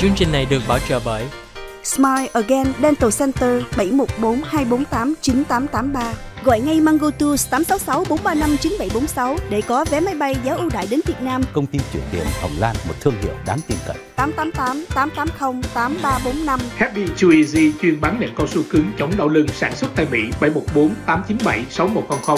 Chương trình này được bảo trợ bởi Smile Again Dental Center 714 248 9883. Gọi ngay Mango Tours 866 435 9746 để có vé máy bay giá ưu đãi đến Việt Nam. Công ty chuyển tiền Hồng Lan, một thương hiệu đáng tin cậy. 888 880 8345. Happy Chew Easy chuyên bán đệm cao su cứng chống đau lưng sản xuất tại Mỹ 714 897 6100.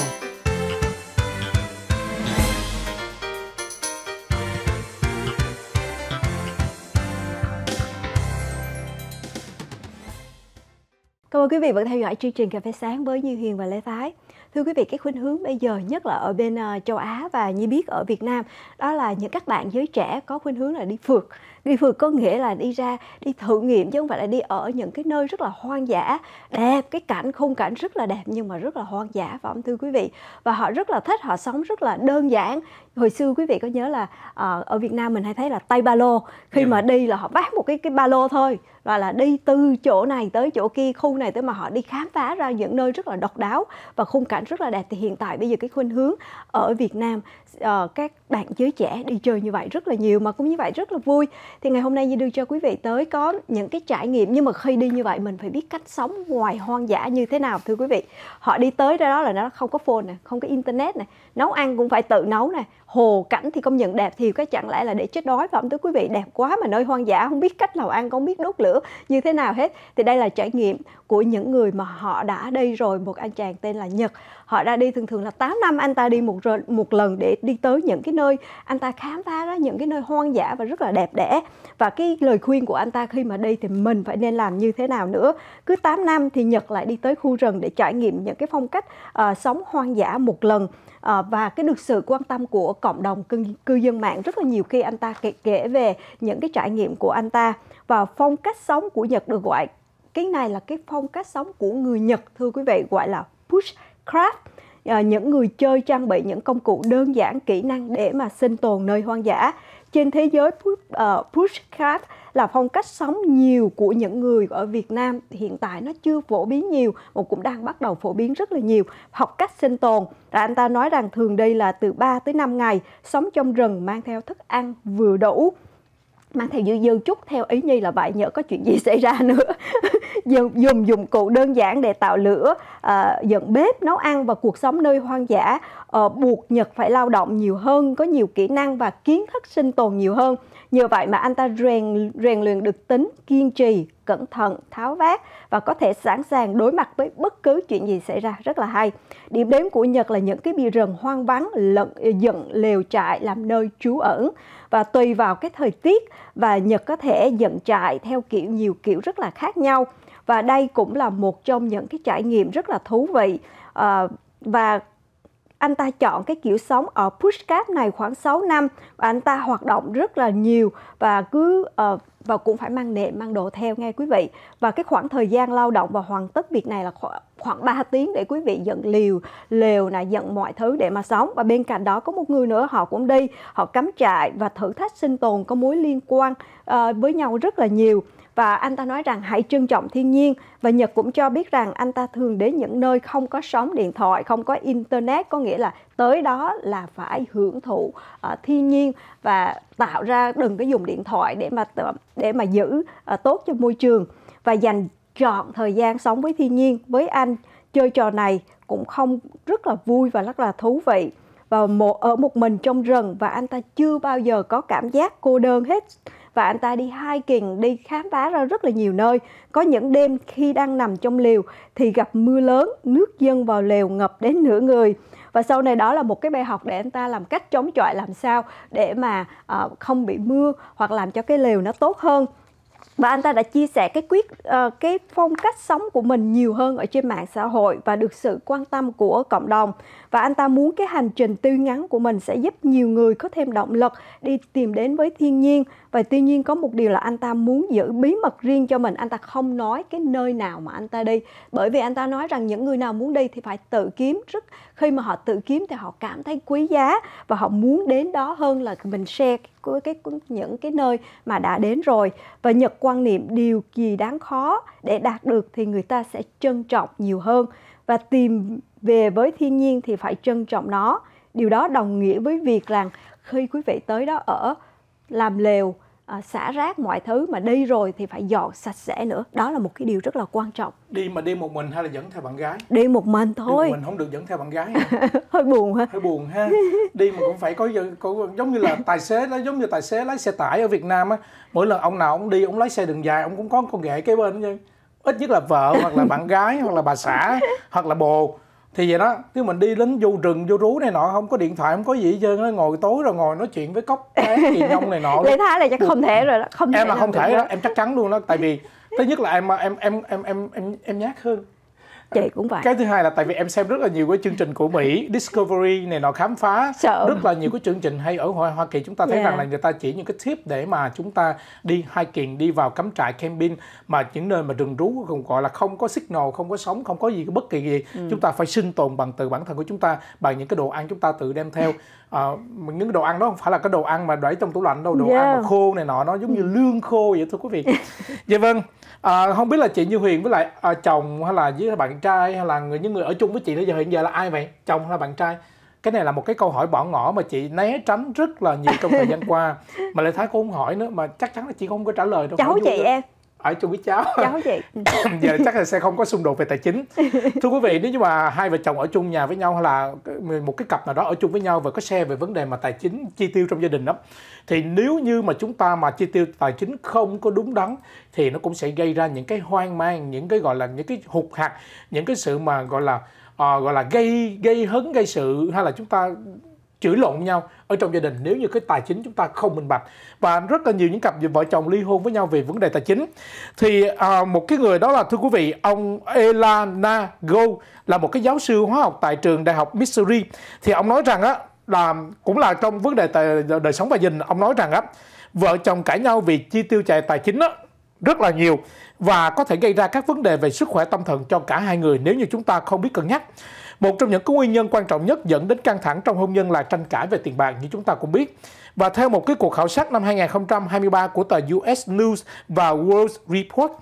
Cảm ơn quý vị vẫn theo dõi chương trình Cà phê sáng với Như Huyền và Lê Thái. Thưa quý vị, cái khuynh hướng bây giờ nhất là ở bên ờ, châu Á và như biết ở Việt Nam đó là những các bạn giới trẻ có khuynh hướng là đi phượt đi phượt có nghĩa là đi ra đi thử nghiệm chứ không phải là đi ở những cái nơi rất là hoang dã đẹp cái cảnh khung cảnh rất là đẹp nhưng mà rất là hoang dã phải không thưa quý vị và họ rất là thích họ sống rất là đơn giản hồi xưa quý vị có nhớ là ờ, ở Việt Nam mình hay thấy là tay ba lô khi dạ. mà đi là họ vác một cái cái ba lô thôi và là đi từ chỗ này tới chỗ kia khu này tới mà họ đi khám phá ra những nơi rất là độc đáo và khung cảnh rất là đẹp thì hiện tại bây giờ cái khuynh hướng ở Việt Nam uh, các bạn giới trẻ đi chơi như vậy rất là nhiều mà cũng như vậy rất là vui thì ngày hôm nay Di đưa cho quý vị tới có những cái trải nghiệm nhưng mà khi đi như vậy mình phải biết cách sống ngoài hoang dã như thế nào thưa quý vị họ đi tới ra đó là nó không có phone này không có internet này nấu ăn cũng phải tự nấu này hồ cảnh thì công nhận đẹp thì có chẳng lẽ là để chết đói phải không thưa quý vị đẹp quá mà nơi hoang dã không biết cách nào ăn không biết đốt lửa như thế nào hết thì đây là trải nghiệm của những người mà họ đã đi rồi một anh chàng tên là Nhật họ đã đi thường thường là 8 năm anh ta đi một một lần để đi tới những cái nơi anh ta khám phá ra những cái nơi hoang dã và rất là đẹp đẽ và cái lời khuyên của anh ta khi mà đi thì mình phải nên làm như thế nào nữa cứ 8 năm thì Nhật lại đi tới khu rừng để trải nghiệm những cái phong cách uh, sống hoang dã một lần Ờ, và cái được sự quan tâm của cộng đồng cư, cư dân mạng rất là nhiều khi anh ta kể, kể về những cái trải nghiệm của anh ta và phong cách sống của Nhật được gọi cái này là cái phong cách sống của người Nhật thưa quý vị gọi là bushcraft à, những người chơi trang bị những công cụ đơn giản kỹ năng để mà sinh tồn nơi hoang dã trên thế giới ờ, pushcart là phong cách sống nhiều của những người ở Việt Nam hiện tại nó chưa phổ biến nhiều mà cũng đang bắt đầu phổ biến rất là nhiều học cách sinh tồn rồi anh ta nói rằng thường đây là từ 3 tới 5 ngày sống trong rừng mang theo thức ăn vừa đủ mang theo dư dư chút theo ý nhi là vậy nhớ có chuyện gì xảy ra nữa dùng, dùng dụng cụ đơn giản để tạo lửa à, ờ, dẫn bếp nấu ăn và cuộc sống nơi hoang dã à, buộc nhật phải lao động nhiều hơn có nhiều kỹ năng và kiến thức sinh tồn nhiều hơn nhờ vậy mà anh ta rèn rèn luyện được tính kiên trì cẩn thận tháo vát và có thể sẵn sàng đối mặt với bất cứ chuyện gì xảy ra rất là hay điểm đến của nhật là những cái bìa rừng hoang vắng lận ờ, dựng lều trại làm nơi trú ẩn và tùy vào cái thời tiết và nhật có thể dựng trại theo kiểu nhiều kiểu rất là khác nhau và đây cũng là một trong những cái trải nghiệm rất là thú vị à, và anh ta chọn cái kiểu sống ở Pushcap này khoảng 6 năm và anh ta hoạt động rất là nhiều và cứ uh, và cũng phải mang nệm mang đồ theo nghe quý vị và cái khoảng thời gian lao động và hoàn tất việc này là khoảng khoảng 3 tiếng để quý vị dựng liều lều là dẫn mọi thứ để mà sống và bên cạnh đó có một người nữa họ cũng đi họ cắm trại và thử thách sinh tồn có mối liên quan uh, với nhau rất là nhiều và anh ta nói rằng hãy trân trọng thiên nhiên và Nhật cũng cho biết rằng anh ta thường đến những nơi không có sóng điện thoại, không có internet có nghĩa là tới đó là phải hưởng thụ uh, thiên nhiên và tạo ra đừng có dùng điện thoại để mà để mà giữ uh, tốt cho môi trường và dành chọn thời gian sống với thiên nhiên với anh chơi trò này cũng không rất là vui và rất là thú vị và một, ở một mình trong rừng và anh ta chưa bao giờ có cảm giác cô đơn hết và anh ta đi hai kiền đi khám phá ra rất là nhiều nơi có những đêm khi đang nằm trong lều thì gặp mưa lớn nước dâng vào lều ngập đến nửa người và sau này đó là một cái bài học để anh ta làm cách chống chọi làm sao để mà uh, không bị mưa hoặc làm cho cái lều nó tốt hơn và anh ta đã chia sẻ cái quyết uh, cái phong cách sống của mình nhiều hơn ở trên mạng xã hội và được sự quan tâm của cộng đồng và anh ta muốn cái hành trình tư ngắn của mình sẽ giúp nhiều người có thêm động lực đi tìm đến với thiên nhiên và tuy nhiên có một điều là anh ta muốn giữ bí mật riêng cho mình anh ta không nói cái nơi nào mà anh ta đi bởi vì anh ta nói rằng những người nào muốn đi thì phải tự kiếm rất khi mà họ tự kiếm thì họ cảm thấy quý giá và họ muốn đến đó hơn là mình share cái, cái những cái nơi mà đã đến rồi và nhật quan niệm điều gì đáng khó để đạt được thì người ta sẽ trân trọng nhiều hơn và tìm về với thiên nhiên thì phải trân trọng nó điều đó đồng nghĩa với việc rằng khi quý vị tới đó ở làm lều à, xả rác mọi thứ mà đi rồi thì phải dọn sạch sẽ nữa đó là một cái điều rất là quan trọng đi mà đi một mình hay là dẫn theo bạn gái đi một mình thôi đi một mình không được dẫn theo bạn gái hơi buồn ha hơi buồn ha đi mà cũng phải có, giống như là tài xế nó giống như tài xế lái xe tải ở Việt Nam á mỗi lần ông nào ông đi ông lái xe đường dài ông cũng có con ghệ kế bên chứ ít nhất là vợ hoặc là bạn gái hoặc là bà xã hoặc là bồ thì vậy đó chứ mình đi đến vô rừng vô rú này nọ không có điện thoại không có gì hết trơn ngồi tối rồi ngồi nói chuyện với cốc tán gì nhông này nọ lê thái này chắc không thể rồi đó không em là không thể đó em chắc chắn luôn đó tại vì thứ nhất là em em em em em em, em nhát hơn chị cũng vậy cái thứ hai là tại vì em xem rất là nhiều cái chương trình của mỹ discovery này nọ khám phá Sợ. rất là nhiều cái chương trình hay ở hoa, hoa kỳ chúng ta thấy yeah. Dạ. rằng là người ta chỉ những cái tip để mà chúng ta đi hiking đi vào cắm trại camping mà những nơi mà rừng rú không gọi là không có signal không có sóng không có gì bất kỳ gì ừ. chúng ta phải sinh tồn bằng từ bản thân của chúng ta bằng những cái đồ ăn chúng ta tự đem theo à, những cái đồ ăn đó không phải là cái đồ ăn mà để trong tủ lạnh đâu đồ yeah. ăn dạ. mà khô này nọ nó giống như lương khô vậy thưa quý vị dạ vâng à, không biết là chị như huyền với lại à, chồng hay là với bạn trai hay là người những người ở chung với chị bây giờ hiện giờ là ai vậy chồng hay là bạn trai cái này là một cái câu hỏi bỏ ngỏ mà chị né tránh rất là nhiều trong thời gian qua mà lại thái cô không hỏi nữa mà chắc chắn là chị không có trả lời đâu cháu chị em ở chung với cháu cháu vậy giờ chắc là sẽ không có xung đột về tài chính thưa quý vị nếu như mà hai vợ chồng ở chung nhà với nhau hay là một cái cặp nào đó ở chung với nhau và có xe về vấn đề mà tài chính chi tiêu trong gia đình đó thì nếu như mà chúng ta mà chi tiêu tài chính không có đúng đắn thì nó cũng sẽ gây ra những cái hoang mang những cái gọi là những cái hụt hạt những cái sự mà gọi là uh, gọi là gây gây hấn gây sự hay là chúng ta chửi lộn với nhau ở trong gia đình nếu như cái tài chính chúng ta không minh bạch và rất là nhiều những cặp vợ chồng ly hôn với nhau về vấn đề tài chính thì à, một cái người đó là thưa quý vị ông Elana Go là một cái giáo sư hóa học tại trường đại học Missouri thì ông nói rằng á là cũng là trong vấn đề tài, đời sống và gia đình ông nói rằng á vợ chồng cãi nhau vì chi tiêu chạy tài chính á rất là nhiều và có thể gây ra các vấn đề về sức khỏe tâm thần cho cả hai người nếu như chúng ta không biết cân nhắc. Một trong những cái nguyên nhân quan trọng nhất dẫn đến căng thẳng trong hôn nhân là tranh cãi về tiền bạc như chúng ta cũng biết. Và theo một cái cuộc khảo sát năm 2023 của tờ US News và World Report,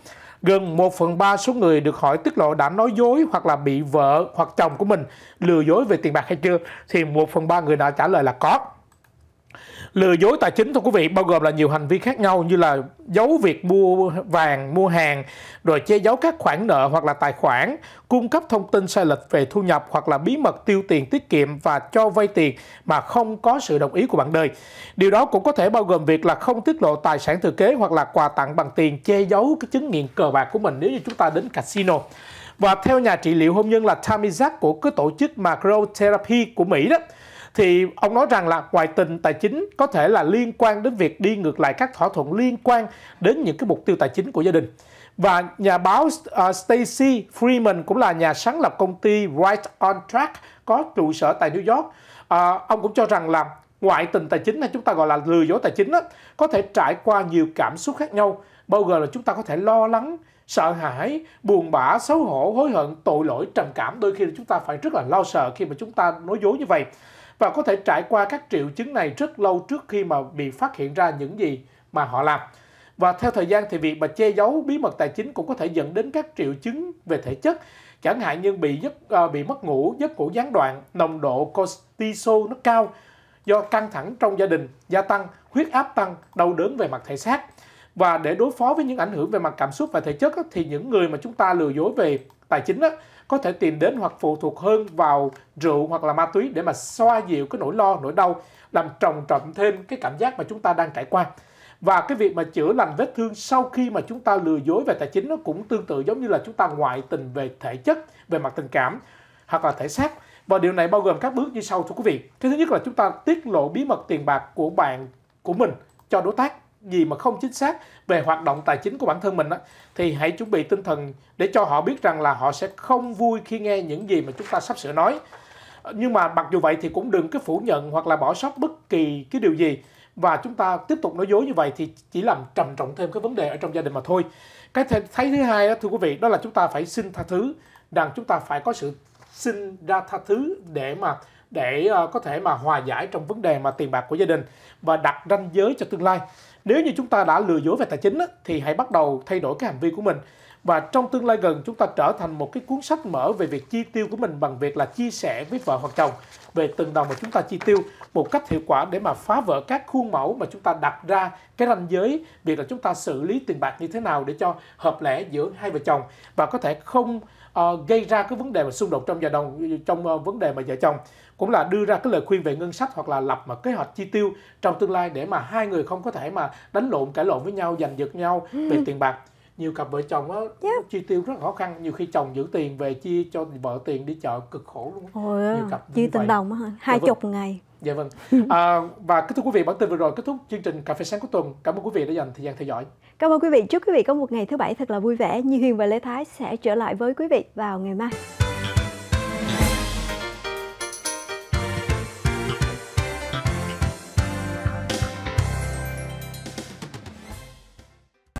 gần 1 phần 3 số người được hỏi tiết lộ đã nói dối hoặc là bị vợ hoặc chồng của mình lừa dối về tiền bạc hay chưa thì 1 phần 3 người đã trả lời là có. Lừa dối tài chính thưa quý vị bao gồm là nhiều hành vi khác nhau như là giấu việc mua vàng, mua hàng, rồi che giấu các khoản nợ hoặc là tài khoản, cung cấp thông tin sai lệch về thu nhập hoặc là bí mật tiêu tiền tiết kiệm và cho vay tiền mà không có sự đồng ý của bạn đời. Điều đó cũng có thể bao gồm việc là không tiết lộ tài sản thừa kế hoặc là quà tặng bằng tiền che giấu cái chứng nghiện cờ bạc của mình nếu như chúng ta đến casino. Và theo nhà trị liệu hôn nhân là Tamizak của cái tổ chức Macro Therapy của Mỹ đó, thì ông nói rằng là ngoại tình tài chính có thể là liên quan đến việc đi ngược lại các thỏa thuận liên quan đến những cái mục tiêu tài chính của gia đình và nhà báo à, Stacy Freeman cũng là nhà sáng lập công ty Right on Track có trụ sở tại New York. Uh, ông cũng cho rằng là ngoại tình tài chính hay chúng ta gọi là lừa dối tài chính đó, có thể trải qua nhiều cảm xúc khác nhau bao gồm là chúng ta có thể lo lắng sợ hãi buồn bã xấu hổ hối hận tội lỗi trầm cảm đôi khi là chúng ta phải rất là lo sợ khi mà chúng ta nói dối như vậy và có thể trải qua các triệu chứng này rất lâu trước khi mà bị phát hiện ra những gì mà họ làm. Và theo thời gian thì việc mà che giấu bí mật tài chính cũng có thể dẫn đến các triệu chứng về thể chất, chẳng hạn như bị giấc à, bị mất ngủ, giấc ngủ gián đoạn, nồng độ cortisol nó cao do căng thẳng trong gia đình gia tăng, huyết áp tăng, đau đớn về mặt thể xác. Và để đối phó với những ảnh hưởng về mặt cảm xúc và thể chất thì những người mà chúng ta lừa dối về tài chính có thể tìm đến hoặc phụ thuộc hơn vào rượu hoặc là ma túy để mà xoa dịu cái nỗi lo nỗi đau làm trồng trọng thêm cái cảm giác mà chúng ta đang trải qua và cái việc mà chữa lành vết thương sau khi mà chúng ta lừa dối về tài chính nó cũng tương tự giống như là chúng ta ngoại tình về thể chất về mặt tình cảm hoặc là thể xác và điều này bao gồm các bước như sau thưa quý vị cái thứ nhất là chúng ta tiết lộ bí mật tiền bạc của bạn của mình cho đối tác gì mà không chính xác về hoạt động tài chính của bản thân mình đó, thì hãy chuẩn bị tinh thần để cho họ biết rằng là họ sẽ không vui khi nghe những gì mà chúng ta sắp sửa nói nhưng mà mặc dù vậy thì cũng đừng cái phủ nhận hoặc là bỏ sót bất kỳ cái điều gì và chúng ta tiếp tục nói dối như vậy thì chỉ làm trầm trọng thêm cái vấn đề ở trong gia đình mà thôi cái thấy thứ hai đó thưa quý vị đó là chúng ta phải xin tha thứ rằng chúng ta phải có sự xin ra tha thứ để mà để ờ, có thể mà hòa giải trong vấn đề mà tiền bạc của gia đình và đặt ranh giới cho tương lai nếu như chúng ta đã lừa dối về tài chính thì hãy bắt đầu thay đổi cái hành vi của mình và trong tương lai gần chúng ta trở thành một cái cuốn sách mở về việc chi tiêu của mình bằng việc là chia sẻ với vợ hoặc chồng về từng đồng mà chúng ta chi tiêu một cách hiệu quả để mà phá vỡ các khuôn mẫu mà chúng ta đặt ra cái ranh giới việc là chúng ta xử lý tiền bạc như thế nào để cho hợp lẽ giữa hai vợ chồng và có thể không Ờ, gây ra cái vấn đề mà xung đột trong gia đồng trong uh, vấn đề mà vợ chồng cũng là đưa ra cái lời khuyên về ngân sách hoặc là lập mà kế hoạch chi tiêu trong tương lai để mà hai người không có thể mà đánh lộn cãi lộn với nhau giành giật nhau về ừ. tiền bạc nhiều cặp vợ chồng á yeah. Dạ. chi tiêu rất khó khăn nhiều khi chồng giữ tiền về chia cho vợ tiền đi chợ cực khổ luôn Ôi nhiều cặp Chi tiền đồng hả hai dạ vâng. chục ngày dạ vâng à, và kết thúc quý vị bản tin vừa rồi kết thúc chương trình cà phê sáng của tuần cảm ơn quý vị đã dành thời gian theo dõi cảm ơn quý vị chúc quý vị có một ngày thứ bảy thật là vui vẻ như huyền và lê thái sẽ trở lại với quý vị vào ngày mai